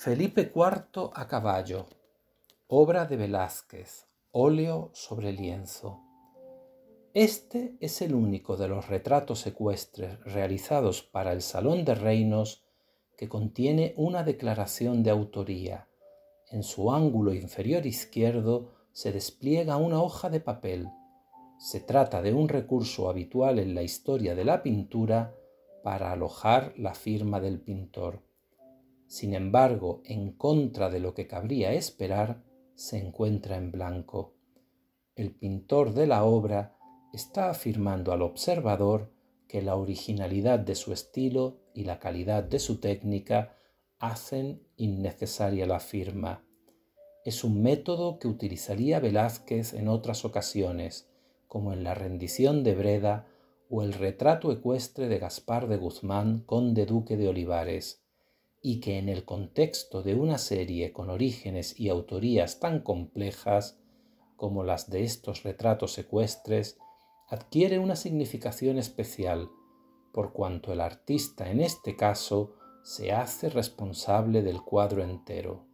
Felipe IV a caballo, obra de Velázquez, óleo sobre lienzo. Este es el único de los retratos ecuestres realizados para el Salón de Reinos que contiene una declaración de autoría. En su ángulo inferior izquierdo se despliega una hoja de papel. Se trata de un recurso habitual en la historia de la pintura para alojar la firma del pintor sin embargo, en contra de lo que cabría esperar, se encuentra en blanco. El pintor de la obra está afirmando al observador que la originalidad de su estilo y la calidad de su técnica hacen innecesaria la firma. Es un método que utilizaría Velázquez en otras ocasiones, como en la rendición de Breda o el retrato ecuestre de Gaspar de Guzmán, conde duque de Olivares y que en el contexto de una serie con orígenes y autorías tan complejas como las de estos retratos secuestres, adquiere una significación especial, por cuanto el artista en este caso se hace responsable del cuadro entero.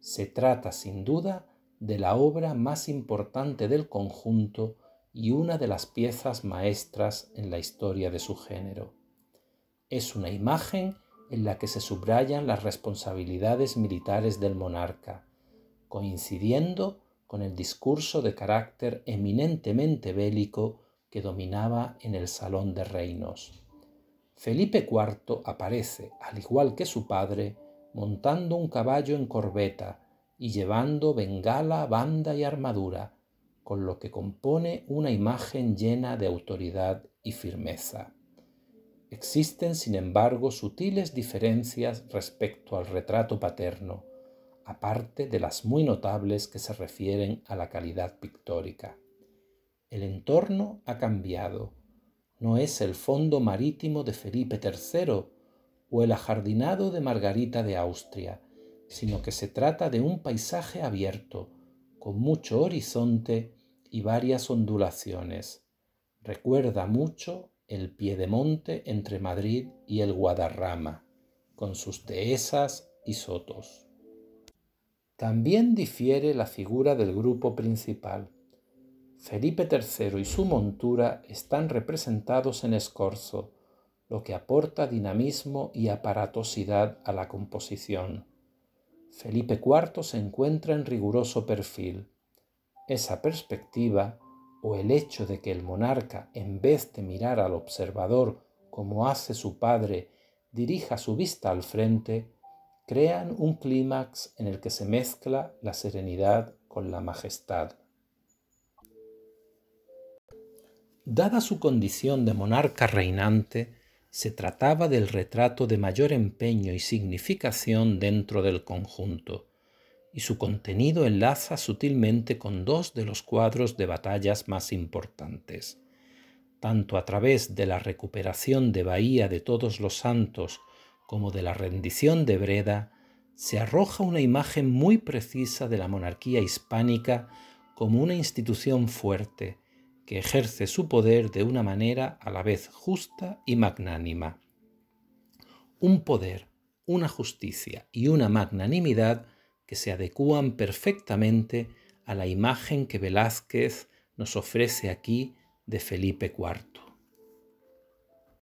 Se trata sin duda de la obra más importante del conjunto y una de las piezas maestras en la historia de su género. Es una imagen en la que se subrayan las responsabilidades militares del monarca, coincidiendo con el discurso de carácter eminentemente bélico que dominaba en el Salón de Reinos. Felipe IV aparece, al igual que su padre, montando un caballo en corbeta y llevando bengala, banda y armadura, con lo que compone una imagen llena de autoridad y firmeza. Existen, sin embargo, sutiles diferencias respecto al retrato paterno, aparte de las muy notables que se refieren a la calidad pictórica. El entorno ha cambiado. No es el fondo marítimo de Felipe III o el ajardinado de Margarita de Austria, sino que se trata de un paisaje abierto, con mucho horizonte y varias ondulaciones. Recuerda mucho el piedemonte entre Madrid y el Guadarrama, con sus dehesas y sotos. También difiere la figura del grupo principal. Felipe III y su montura están representados en escorzo, lo que aporta dinamismo y aparatosidad a la composición. Felipe IV se encuentra en riguroso perfil. Esa perspectiva o el hecho de que el monarca, en vez de mirar al observador como hace su padre, dirija su vista al frente, crean un clímax en el que se mezcla la serenidad con la majestad. Dada su condición de monarca reinante, se trataba del retrato de mayor empeño y significación dentro del conjunto y su contenido enlaza sutilmente con dos de los cuadros de batallas más importantes. Tanto a través de la recuperación de Bahía de Todos los Santos como de la rendición de Breda, se arroja una imagen muy precisa de la monarquía hispánica como una institución fuerte, que ejerce su poder de una manera a la vez justa y magnánima. Un poder, una justicia y una magnanimidad que se adecúan perfectamente a la imagen que Velázquez nos ofrece aquí de Felipe IV.